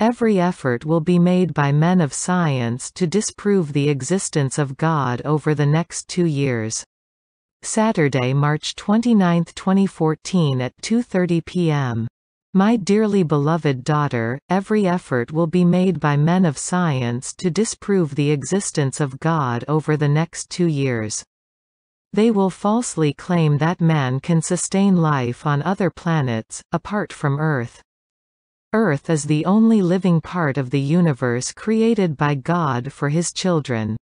Every effort will be made by men of science to disprove the existence of God over the next two years. Saturday, March 29, 2014 at 2.30 p.m. My dearly beloved daughter, every effort will be made by men of science to disprove the existence of God over the next two years. They will falsely claim that man can sustain life on other planets, apart from Earth. Earth is the only living part of the universe created by God for his children.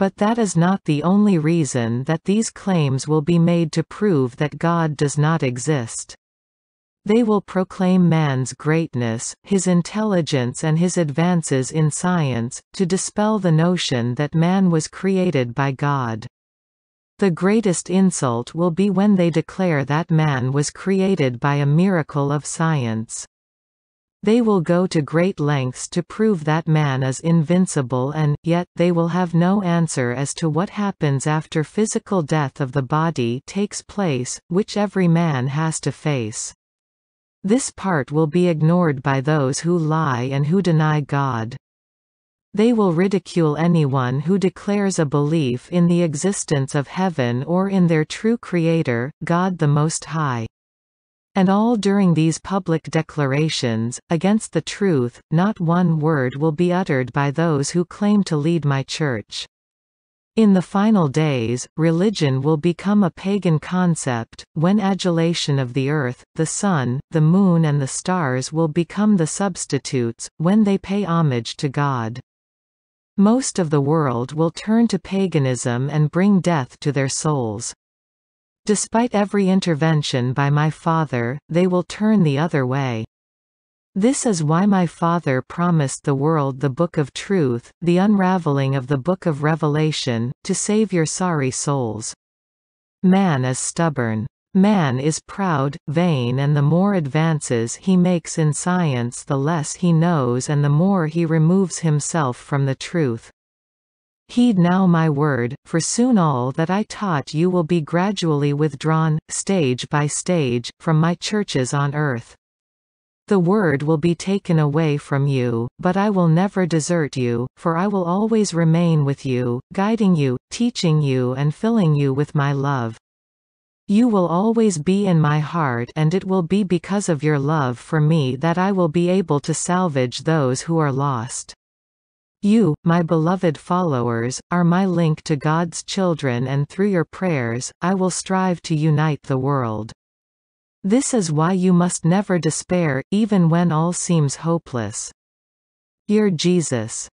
But that is not the only reason that these claims will be made to prove that God does not exist. They will proclaim man's greatness, his intelligence and his advances in science, to dispel the notion that man was created by God. The greatest insult will be when they declare that man was created by a miracle of science. They will go to great lengths to prove that man is invincible and, yet, they will have no answer as to what happens after physical death of the body takes place, which every man has to face. This part will be ignored by those who lie and who deny God. They will ridicule anyone who declares a belief in the existence of heaven or in their true Creator, God the Most High. And all during these public declarations, against the truth, not one word will be uttered by those who claim to lead my church. In the final days, religion will become a pagan concept, when adulation of the earth, the sun, the moon and the stars will become the substitutes, when they pay homage to God. Most of the world will turn to paganism and bring death to their souls. Despite every intervention by my father, they will turn the other way. This is why my father promised the world the Book of Truth, the unraveling of the Book of Revelation, to save your sorry souls. Man is stubborn. Man is proud, vain and the more advances he makes in science the less he knows and the more he removes himself from the truth. Heed now my word, for soon all that I taught you will be gradually withdrawn, stage by stage, from my churches on earth. The word will be taken away from you, but I will never desert you, for I will always remain with you, guiding you, teaching you and filling you with my love. You will always be in my heart and it will be because of your love for me that I will be able to salvage those who are lost. You, my beloved followers, are my link to God's children and through your prayers, I will strive to unite the world. This is why you must never despair, even when all seems hopeless. Dear Jesus.